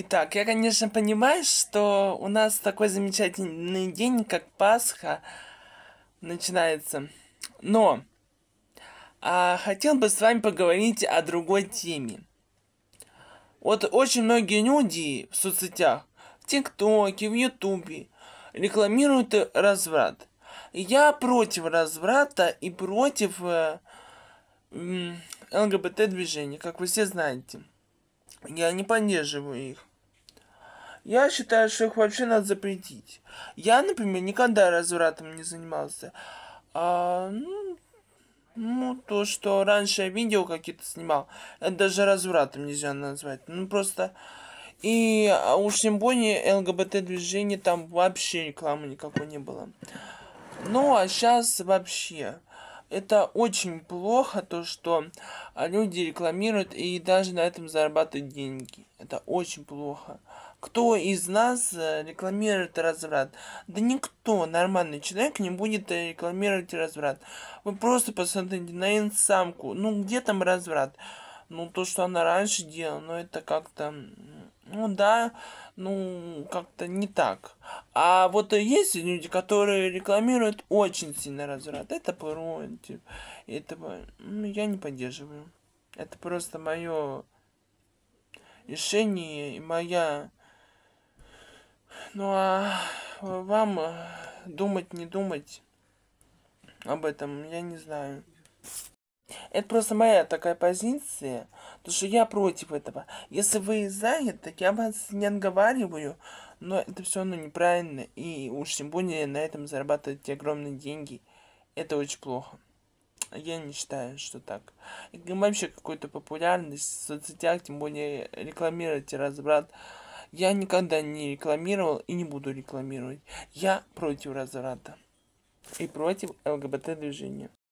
Итак, я, конечно, понимаю, что у нас такой замечательный день, как Пасха, начинается. Но а, хотел бы с вами поговорить о другой теме. Вот очень многие люди в соцсетях, в ТикТоке, в Ютубе рекламируют разврат. Я против разврата и против э, э, ЛГБТ-движения, как вы все знаете. Я не поддерживаю их. Я считаю, что их вообще надо запретить. Я, например, никогда развратом не занимался. А, ну, ну, то, что раньше я видео какие-то снимал, это даже развратом нельзя назвать. Ну, просто... И а уж тем более лгбт движение там вообще рекламы никакой не было. Ну, а сейчас вообще это очень плохо, то, что а, люди рекламируют и даже на этом зарабатывают деньги. Это очень плохо. Кто из нас э, рекламирует разврат? Да никто, нормальный человек, не будет э, рекламировать разврат. Вы просто посмотрите на инсамку. Ну, где там разврат? ну, то, что она раньше делала, но ну, это как-то, ну да, ну, как-то не так. А вот есть люди, которые рекламируют очень сильно разврат. Это против это Ну, я не поддерживаю. Это просто мое решение и моя... Ну, а вам думать, не думать об этом, я не знаю. Это просто моя такая позиция, потому что я против этого. Если вы за это, я вас не отговариваю, но это все равно неправильно, и уж тем более на этом зарабатывать огромные деньги. Это очень плохо. Я не считаю, что так. И вообще какую-то популярность в соцсетях, тем более рекламировать разврат. Я никогда не рекламировал и не буду рекламировать. Я против разврата и против ЛГБТ-движения.